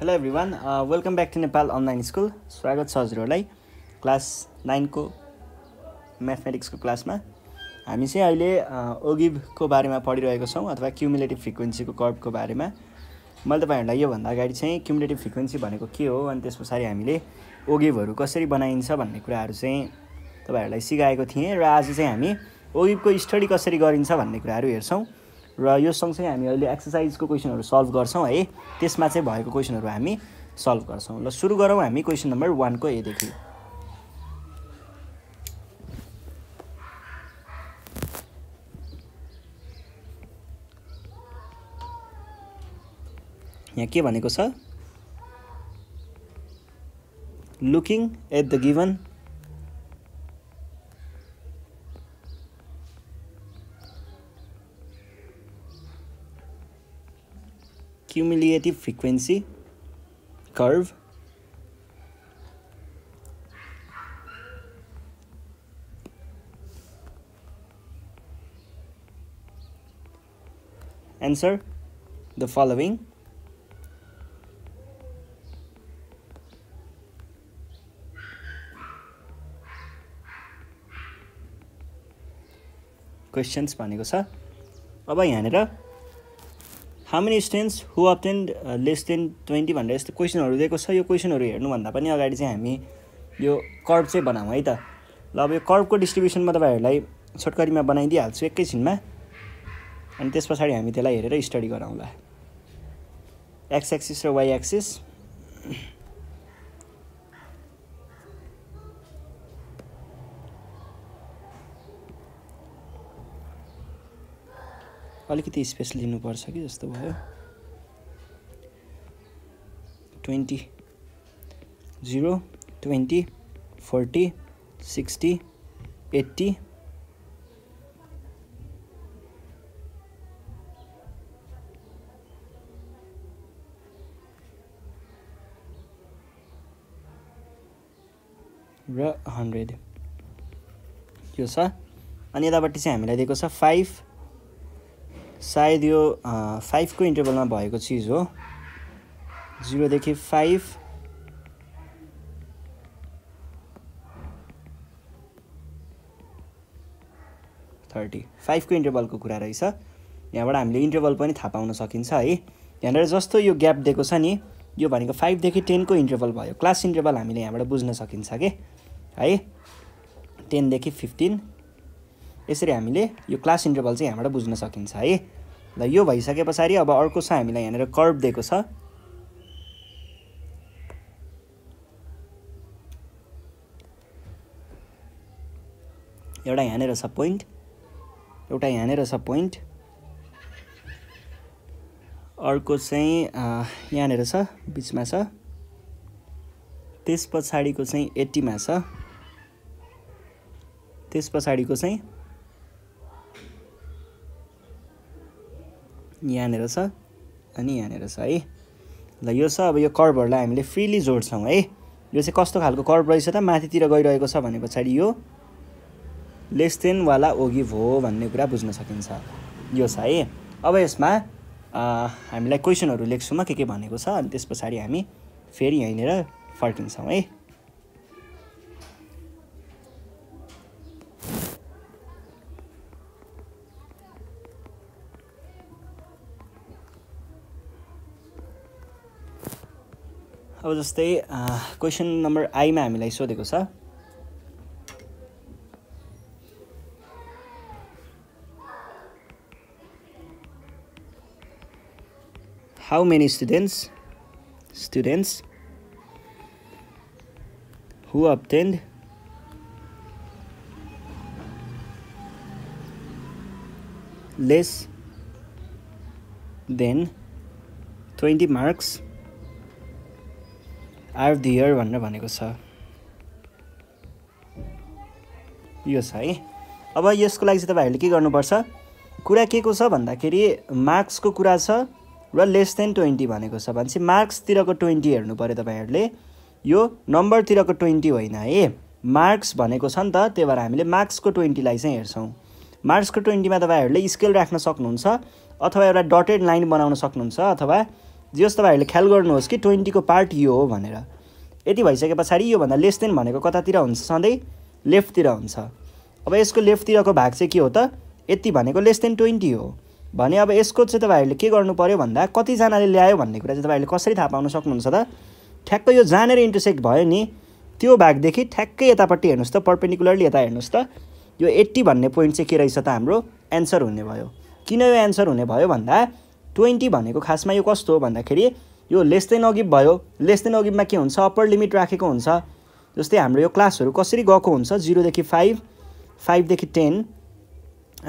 hello everyone welcome back to Nepal online school स्वागत छ हजुरहरूलाई क्लास नाइनको म्याथमेटिक्सको क्लासमा हामी चाहिँ अहिले ओगिभको बारेमा पढिरहेको छौँ अथवा क्युमुलेटिभ फ्रिक्वेन्सीको कर्बको बारेमा मैले तपाईँहरूलाई योभन्दा अगाडि चाहिँ क्युमुलेटिभ फ्रिक्वेन्सी भनेको के हो अनि त्यस पछाडि हामीले ओगिभहरू कसरी बनाइन्छ भन्ने कुराहरू चाहिँ तपाईँहरूलाई सिकाएको थिएँ र आज चाहिँ हामी ओगिभको स्टडी कसरी गरिन्छ भन्ने कुराहरू हेर्छौँ र यो सँगसँगै हामी अहिले एक्सर्साइजको क्वेसनहरू सल्भ गर्छौँ है त्यसमा चाहिँ भएको क्वेसनहरू हामी सल्भ गर्छौँ ल सुरु गरौँ हामी क्वेसन नम्बर वानको एदेखि यहाँ के भनेको छ looking at the given cumulative frequency curve answer the following questions भनेको छ अब यहाँनिर how many students who obtain less than twenty भनेर यस्तो क्वेसनहरू दिएको छ यो क्वेसनहरू हेर्नुभन्दा पनि अगाडि चाहिँ हामी यो कर्भ चाहिँ बनाऊँ है त ल अब यो कर्भको डिस्ट्रिब्युसन म तपाईँहरूलाई छोटकरीमा बनाइदिइहाल्छु एकैछिनमा अनि त्यस पछाडि हामी त्यसलाई हेरेर स्टडी गराउँला एक्स एक्सिस र वाइ एक्सिस अलिकति स्पेस लिनुपर्छ कि जस्तो भयो twenty zero twenty forty sixty eighty र हन्ड्रेड यो छ अनि यतापट्टि चाहिँ हामीलाई दिएको छ फाइभ सायद यो फाइभको इन्टरभलमा भएको चिज हो जिरोदेखि फाइभ थर्टी फाइभको इन्टरभलको कुरा रहेछ यहाँबाट हामीले इन्टरभल पनि थाहा पाउन सकिन्छ है यहाँनिर जस्तो यो ग्याप दिएको छ नि यो भनेको फाइभदेखि टेनको इन्टरभल भयो क्लास इन्टरभल हामीले यहाँबाट बुझ्न सकिन्छ कि है टेनदेखि फिफ्टिन यसरी हामीले यो क्लास इन्टरभल चाहिँ यहाँबाट बुझ्न सकिन्छ है ल यो भइसके पछाडि अब अर्को छ हामीलाई यहाँनिर कर्भ दिएको छ एउटा यहाँनिर छ पोइन्ट एउटा यहाँनिर छ पोइन्ट अर्को चाहिँ यहाँनिर छ बिचमा छ त्यस पछाडिको चाहिँ एट्टीमा छ त्यस पछाडिको चाहिँ यहाँनिर छ अनि यहाँनिर छ है ल यो छ अब यो कर्भहरूलाई हामीले फ्रिली जोड्छौँ है यो चाहिँ कस्तो खालको कर्भ रहेछ त माथितिर गइरहेको छ भने पछाडि यो लेस देनवाला ओगी भो भन्ने कुरा बुझ्न सकिन्छ यो छ है अब यसमा हामीलाई क्वेसनहरू लेख्छौँ के के भनेको छ अनि त्यस पछाडि हामी फेरि यहीँनिर फर्किन्छौँ है अब जस्तै क्वेसन नम्बर आईमा हामीलाई सोधेको छ how many students students who obtained less than 20 marks are of the भनेर भनेको छ यो छ है अब यसको लागि चाहिँ तपाईँहरूले के गर्नुपर्छ कुरा के को छ भन्दाखेरि मार्क्सको कुरा छ र लेस देन ट्वेन्टी भनेको छ भनेपछि मार्क्सतिरको ट्वेन्टी हेर्नु पऱ्यो तपाईँहरूले यो नम्बरतिरको ट्वेन्टी होइन है मार्क्स भनेको छ नि त त्यही भएर हामीले मार्क्सको ट्वेन्टीलाई चाहिँ हेर्छौँ मार्क्सको ट्वेन्टीमा तपाईँहरूले स्केल राख्न सक्नुहुन्छ अथवा एउटा डटेड लाइन बनाउन सक्नुहुन्छ अथवा जस तपाईँहरूले ख्याल गर्नुहोस् कि ट्वेन्टीको पार्ट यो हो भनेर यति भइसके पछाडि योभन्दा लेस देन भनेको कतातिर हुन्छ सधैँ लेफ्टतिर हुन्छ अब यसको लेफ्टतिरको भाग चाहिँ के हो त यति भनेको लेस देन ट्वेन्टी हो भने अब यसको चाहिँ तपाईँहरूले के गर्नु पऱ्यो भन्दा कतिजनाले ल्यायो भन्ने कुरा चाहिँ तपाईँहरूले कसरी थाहा पाउन सक्नुहुन्छ त ठ्याक्कै यो जानेर इन्टरसेक्ट भयो नि त्यो भागदेखि ठ्याक्कै यतापट्टि हेर्नुहोस् त पर्पेन्डिकुलरली यता हेर्नुहोस् त यो एट्टी भन्ने पोइन्ट चाहिँ के रहेछ त हाम्रो एन्सर हुने भयो किन यो एन्सर हुने भयो भन्दा ट्वेन्टी भनेको खासमा यो कस्तो हो भन्दाखेरि यो लेस देन अघि भयो लेस देन अघिमा के हुन्छ अप्पर लिमिट राखेको हुन्छ जस्तै हाम्रो यो क्लासहरू कसरी गएको हुन्छ जिरोदेखि फाइभ फाइभदेखि टेन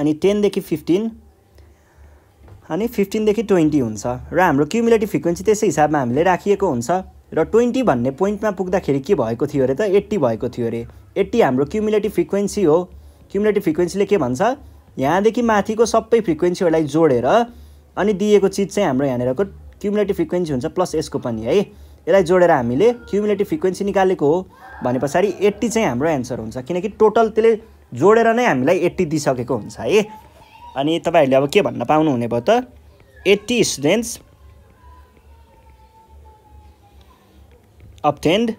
अनि टेनदेखि फिफ्टिन अनि फिफ्टिनदेखि ट्वेन्टी हुन्छ र हाम्रो क्युमुलेटिभ फ्रिक्वेन्सी त्यसै हिसाबमा हामीले राखिएको हुन्छ र ट्वेन्टी भन्ने पोइन्टमा पुग्दाखेरि के भएको थियो अरे त एट्टी भएको थियो अरे एट्टी हाम्रो क्युमुलेटिभ फ्रिक्वेन्सी हो क्युमुलेटिभ फ्रिक्वेन्सीले के भन्छ यहाँदेखि माथिको सबै फ्रिक्वेन्सीहरूलाई जोडेर अनि दिएको चिज चाहिँ हाम्रो यहाँनिरको क्युमुलेटिभ फ्रिक्वेन्सी हुन्छ प्लस यसको पनि है यसलाई जोडेर हामीले क्युमुलेटिभ फ्रिक्वेन्सी निकालेको हो भने पछाडि एट्टी चाहिँ हाम्रो एन्सर हुन्छ किनकि टोटल त्यसले जोडेर नै हामीलाई एट्टी दिइसकेको हुन्छ है अनि तपाईँहरूले अब के भन्न पाउनुहुने भयो त eighty students obtained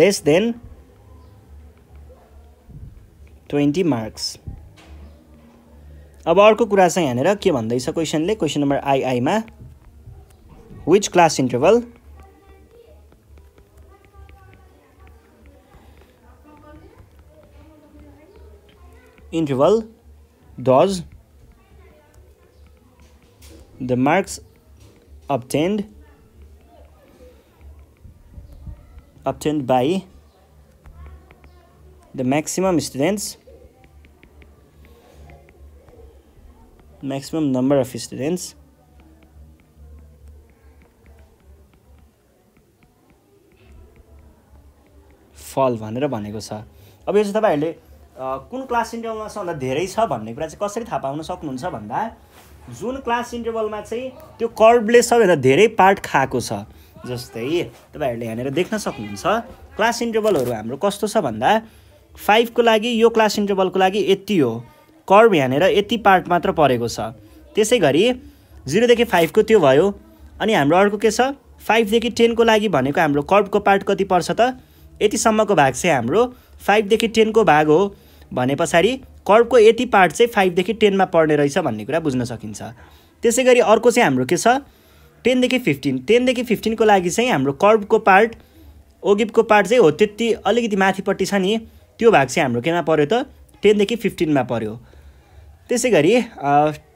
less than twenty marks अब अर्को कुरा चाहिँ यहाँनिर के भन्दैछ क्वेसनले क्वेसन नम्बर आइआईमा which class interval interval does the marks obtained obtained by the maximum students maximum number of students फल भनेर भनेको छ अब यो चाहिँ तपाईँहरूले कुन क्लास इन्टरभलमा सबभन्दा धेरै छ भन्ने कुरा चाहिँ कसरी थाहा पाउन सक्नुहुन्छ भन्दा जुन क्लास इन्टरभलमा चाहिँ त्यो कर्बले सबैभन्दा धेरै पार्ट खाएको छ जस्तै तपाईँहरूले यहाँनिर देख्न सक्नुहुन्छ क्लास इन्टरभलहरू हाम्रो कस्तो छ भन्दा फाइभको लागि यो क्लास इन्टरभलको लागि यति हो कर्भ यहाँनिर यति पार्ट मात्र परेको छ त्यसै गरी जिरोदेखि फाइभको त्यो भयो अनि हाम्रो अर्को के छ फाइभदेखि टेनको लागि भनेको हाम्रो कर्भको पार्ट कति पर्छ त यतिसम्मको भाग चाहिँ हाम्रो फाइभदेखि टेनको भाग हो भने पछाडि कर्भको यति पार्ट चाहिँ फाइभदेखि टेनमा पर्ने रहेछ भन्ने कुरा बुझ्न सकिन्छ त्यसै गरी अर्को चाहिँ हाम्रो के छ टेनदेखि फिफ्टिन टेनदेखि फिफ्टिनको लागि चाहिँ हाम्रो कर्भको पार्ट ओगिपको पार्ट चाहिँ हो त्यति अलिकति माथिपट्टि छ नि त्यो भाग चाहिँ हाम्रो केमा पऱ्यो त टेनदेखि फिफ्टिनमा पऱ्यो त्यसै गरी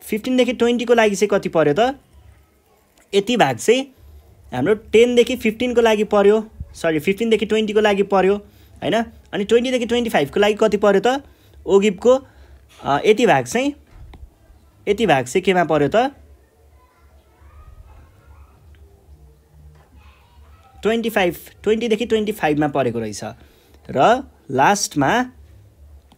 फिफ्टिनदेखि ट्वेन्टीको लागि चाहिँ कति पऱ्यो त यति भाग चाहिँ हाम्रो टेनदेखि फिफ्टिनको लागि पऱ्यो सरी फिफ्टिनदेखि ट्वेन्टीको लागि पऱ्यो होइन अनि ट्वेन्टीदेखि ट्वेन्टी फाइभको लागि कति पऱ्यो त ओगिपको यति भाग चाहिँ यति भाग चाहिँ केमा पऱ्यो त ट्वेन्टी फाइभ ट्वेन्टीदेखि ट्वेन्टी फाइभमा परेको रहेछ र लास्टमा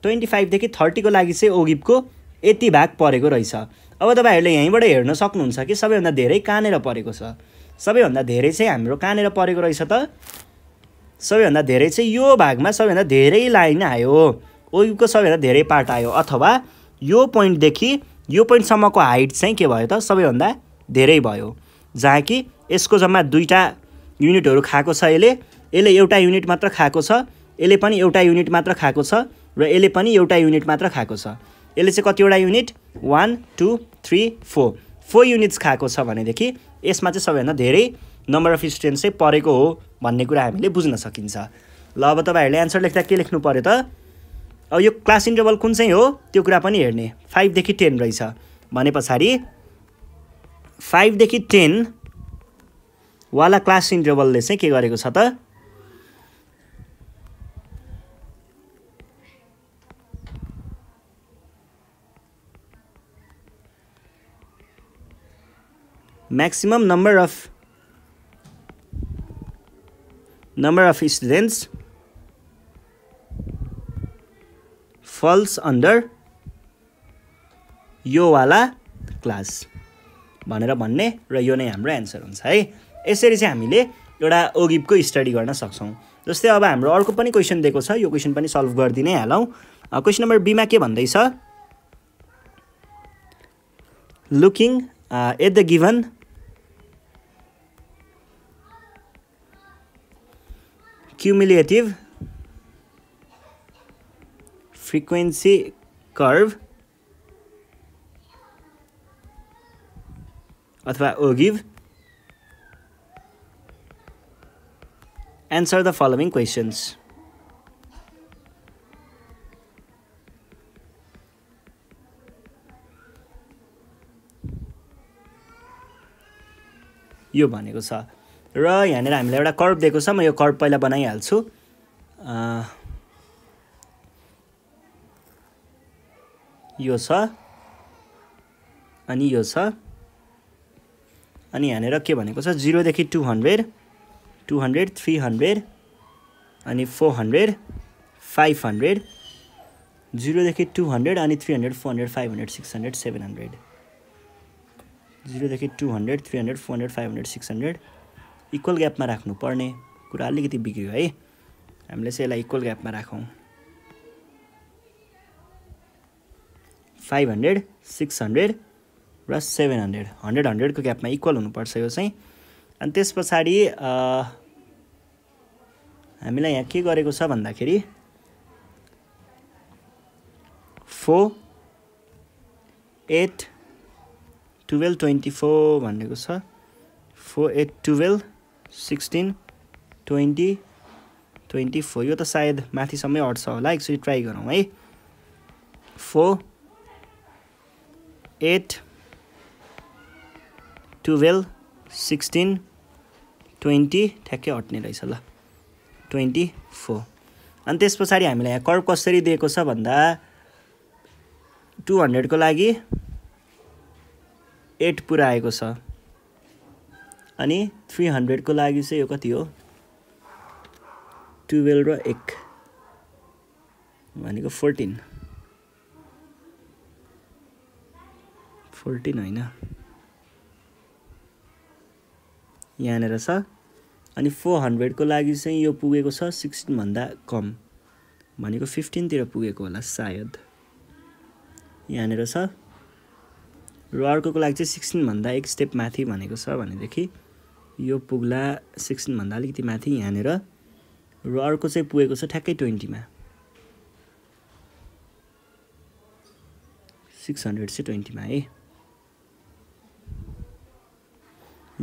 ट्वेन्टी फाइभदेखि थर्टीको लागि चाहिँ ओगिपको यति भाग परेको रहेछ अब तपाईँहरूले यहीँबाट हेर्न सक्नुहुन्छ कि सबैभन्दा धेरै कहाँनिर परेको छ सबैभन्दा धेरै चाहिँ हाम्रो कहाँनिर परेको रहेछ त सबैभन्दा धेरै चाहिँ यो भागमा सबैभन्दा धेरै लाइन आयो ओइको सबैभन्दा धेरै पार्ट आयो अथवा यो पोइन्टदेखि यो पोइन्टसम्मको हाइट चाहिँ के भयो त सबैभन्दा धेरै भयो जहाँ कि यसको जम्मा दुईवटा युनिटहरू खाएको छ यसले यसले एउटा युनिट मात्र खाएको छ यसले पनि एउटा युनिट मात्र खाएको छ र यसले पनि एउटा युनिट मात्र खाएको छ यसले चाहिँ कतिवटा unit one two three four four units खाएको छ भनेदेखि यसमा चाहिँ सबैभन्दा धेरै नम्बर अफ स्टुडेन्ट चाहिँ परेको हो भन्ने कुरा हामीले बुझ्न सकिन्छ ल अब तपाईँहरूले एन्सर लेख्दा के लेख्नु पऱ्यो त अब यो क्लास इन्टरभल कुन चाहिँ हो त्यो कुरा पनि हेर्ने फाइभदेखि टेन रहेछ भने पछाडि फाइभदेखि टेनवाला क्लास इन्टरभलले चाहिँ के गरेको छ त maximum number of number of students falls under योवाला क्लास भनेर भन्ने र यो नै हाम्रो एन्सर हुन्छ है यसरी चाहिँ हामीले एउटा ओगिबको स्टडी गर्न सक्छौँ जस्तै अब हाम्रो अर्को पनि क्वेसन दिएको छ यो क्वेसन पनि सल्भ गरिदिनै हालौँ क्वेसन नम्बर बीमा के भन्दैछ looking at the given cumulative frequency curve अथवा ogive answer the following questions यो भनेको छ र यहाँनिर हामीलाई एउटा कर्प दिएको छ म यो कर्प पहिला बनाइहाल्छु यो छ अनि यो छ अनि यहाँनिर के भनेको छ जिरोदेखि two hundred two hundred three hundred अनि फोर हन्ड्रेड फाइभ हन्ड्रेड जिरोदेखि टु हन्ड्रेड अनि three hundred four hundred five hundred six hundred seven hundred जिरोदेखि two hundred three hundred four hundred five hundred six hundred equal ग्यापमा राख्नुपर्ने कुरा अलिकति बिग्रियो है हामीले चाहिँ यसलाई इक्वल ग्यापमा राखौँ फाइभ हन्ड्रेड सिक्स हन्ड्रेड र सेभेन हन्ड्रेड हन्ड्रेड हन्ड्रेडको ग्यापमा इक्वल हुनुपर्छ यो चाहिँ अनि त्यस पछाडि हामीलाई यहाँ के गरेको छ भन्दाखेरि four eight twelve twenty four भनेको छ four eight twelve sixteen twenty twenty four यो त सायद माथिसम्मै अट्छ होला एकचोटि ट्राई गरौँ है four eight twelve sixteen twenty ठ्याक्कै अट्ने रहेछ ल ट्वेन्टी फोर अनि त्यस पछाडि हामीलाई यहाँ कर्ब कसरी दिएको छ भन्दा टु हन्ड्रेडको लागि एट पुरा आएको छ अनि थ्री हन्ड्रेडको लागि चाहिँ यो कति हो टुवेल्भ र एक भनेको फोर्टिन फोर्टिन होइन यहाँनिर छ अनि फोर हन्ड्रेडको लागि चाहिँ यो पुगेको छ सिक्सटिनभन्दा कम भनेको फिफ्टिनतिर पुगेको होला सायद यहाँनिर छ र अर्को लागि चाहिँ सिक्सटिनभन्दा एक स्टेप माथि भनेको छ भनेदेखि यो पुग्ला सिक्सटिनभन्दा अलिकति माथि यहाँनिर र अर्को चाहिँ पुगेको छ ठ्याक्कै ट्वेन्टीमा सिक्स हन्ड्रेड चाहिँ ट्वेन्टीमा है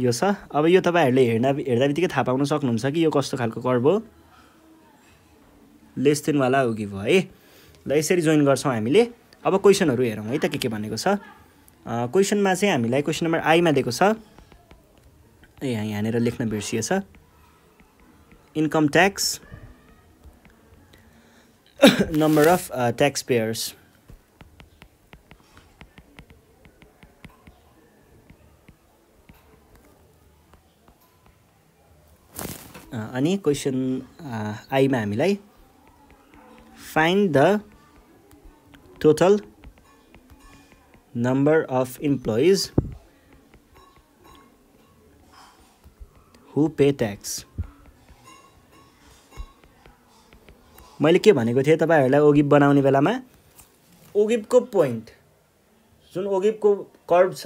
यो छ अब यो तपाईँहरूले हेर्दा हेर्दा बित्तिकै थाहा पाउन सक्नुहुन्छ कि यो कस्तो खालको कर्भ हो लेस देनवाला हो कि भयो है ल यसरी जोइन गर्छौँ हामीले अब क्वेसनहरू हेरौँ है त के के भनेको छ क्वेसनमा चाहिँ हामीलाई क्वेसन नम्बर आईमा दिएको छ ए यहाँनिर लेख्न बिर्सिएछ income tax number of tax payers अनि क्वेसन आईमा uh, हामीलाई find the total number of employees who pay tax मैले के भनेको थिएँ तपाईँहरूलाई ओगिप बनाउने बेलामा ओगिपको पोइन्ट जुन ओगिपको कर्भ छ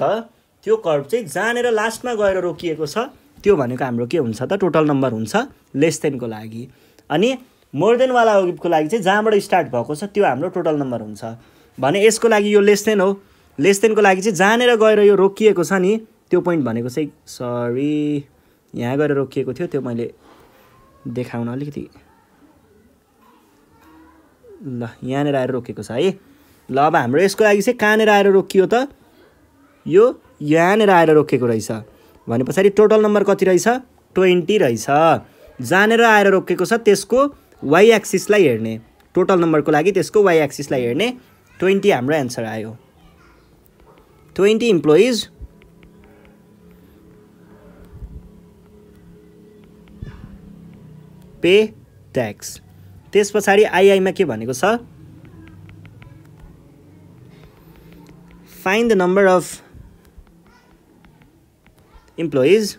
त्यो कर्भ चाहिँ जानेर लास्टमा गएर रोकिएको छ त्यो भनेको हाम्रो के हुन्छ त टोटल नम्बर हुन्छ लेस देनको लागि अनि मोर देनवाला ओगिपको लागि चाहिँ जहाँबाट स्टार्ट भएको छ त्यो हाम्रो टोटल नम्बर हुन्छ भने यसको लागि यो लेस देन हो लेस देनको लागि चाहिँ जहाँनिर गएर यो रोकिएको छ नि त्यो पोइन्ट भनेको चाहिँ सरी यहाँ गएर रोकिएको थियो त्यो मैले देखाउन अलिकति ल यहाँनिर आएर रोकिएको छ है ल अब हाम्रो यसको लागि चाहिँ कहाँनिर आएर रोकियो त यो यहाँनिर आएर रोकिएको रहेछ भने पछाडि टोटल नम्बर कति रहेछ ट्वेन्टी रहेछ जानेर आएर रोकिएको छ त्यसको वाइ एक्सिसलाई हेर्ने टोटल नम्बरको लागि त्यसको वाइ एक्सिसलाई हेर्ने ट्वेन्टी हाम्रो एन्सर आयो ट्वेन्टी इम्प्लोइज पे ट्याक्स त्यस पछाडि आइआईमा के भनेको छ find the number of employees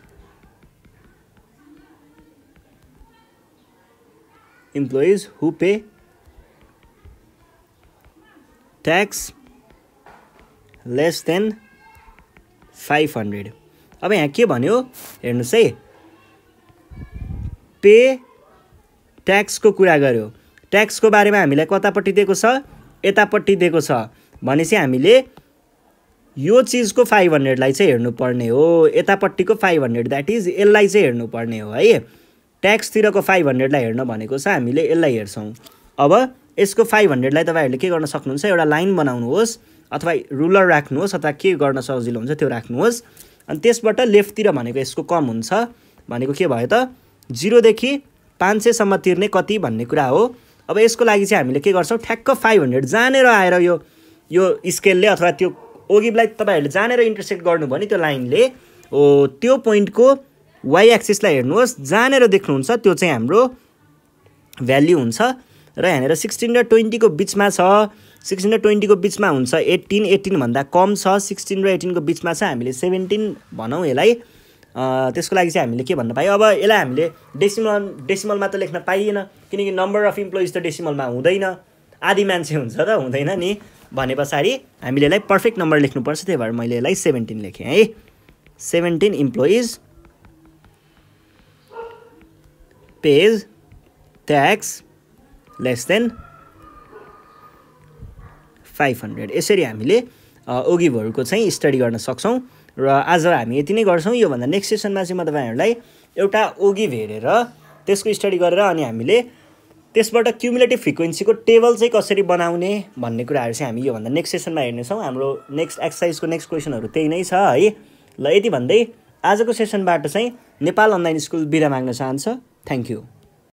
employees who pay tax less than five hundred अब यहाँ के भन्यो हेर्नुहोस् है पे ट्याक्सको कुरा गर्यो ट्याक्सको बारेमा हामीलाई कतापट्टि दिएको छ यतापट्टि दिएको छ भनेपछि हामीले यो चिजको फाइभ हन्ड्रेडलाई चाहिँ हेर्नुपर्ने हो यतापट्टिको फाइभ हन्ड्रेड द्याट इज यसलाई चाहिँ हेर्नुपर्ने हो है ट्याक्सतिरको फाइभ हन्ड्रेडलाई हेर्न भनेको छ हामीले यसलाई हेर्छौँ अब यसको फाइभ हन्ड्रेडलाई तपाईँहरूले के गर्न सक्नुहुन्छ एउटा लाइन बनाउनुहोस् अथवा रुलर राख्नुहोस् अथवा के गर्न सजिलो हुन्छ त्यो राख्नुहोस् अनि त्यसबाट लेफ्टतिर भनेको यसको कम हुन्छ भनेको के भयो त जिरोदेखि पाँच सयसम्म तिर्ने कति भन्ने कुरा हो अब यसको लागि चाहिँ हामीले के गर्छौँ ठ्याक्क फाइभ हन्ड्रेड जानेर आएर यो यो स्केलले अथवा त्यो ओगिबलाई तपाईँहरूले जानेर इन्टरसेक्ट गर्नुभयो भने त्यो लाइनले हो त्यो पोइन्टको वाइ एक्सिसलाई हेर्नुहोस् जानेर देख्नुहुन्छ त्यो चाहिँ हाम्रो भ्याल्यु हुन्छ र यहाँनिर सिक्सटिन र ट्वेन्टीको बिचमा छ सिक्सटिन र ट्वेन्टीको बिचमा हुन्छ एट्टिन एट्टिनभन्दा कम छ सिक्सटिन र एटिनको बिचमा छ हामीले सेभेन्टिन भनौँ यसलाई त्यसको लागि चाहिँ हामीले के भन्न पायो अब यसलाई हामीले डेसिमल डेसिमलमा त लेख्न पाइएन किनकि नम्बर अफ इम्प्लोइज त डेसिमलमा हुँदैन आधी मान्छे हुन्छ त हुँदैन नि भने पछाडि हामीले यसलाई पर्फेक्ट नम्बर लेख्नुपर्छ त्यही भएर मैले यसलाई सेभेन्टिन लेखेँ है seventeen employees page tax less than five hundred यसरी हामीले ओगिभहरूको चाहिँ स्टडी गर्न सक्छौँ र आज हामी यति नै गर्छौँ योभन्दा नेक्स्ट सेसनमा चाहिँ म तपाईँहरूलाई एउटा ओगी भेरेर त्यसको स्टडी गरेर अनि हामीले त्यसबाट क्युमुलेटिभ फ्रिक्वेन्सीको टेबल चाहिँ कसरी बनाउने भन्ने कुराहरू चाहिँ हामी योभन्दा नेक्स्ट सेसनमा हेर्नेछौँ हाम्रो नेक्स्ट एक्सर्साइजको नेक्स्ट क्वेसनहरू त्यही नै छ है ल यति भन्दै आजको सेसनबाट चाहिँ नेपाल अनलाइन स्कुल बिदा माग्न चाहन्छ थ्याङ्क यू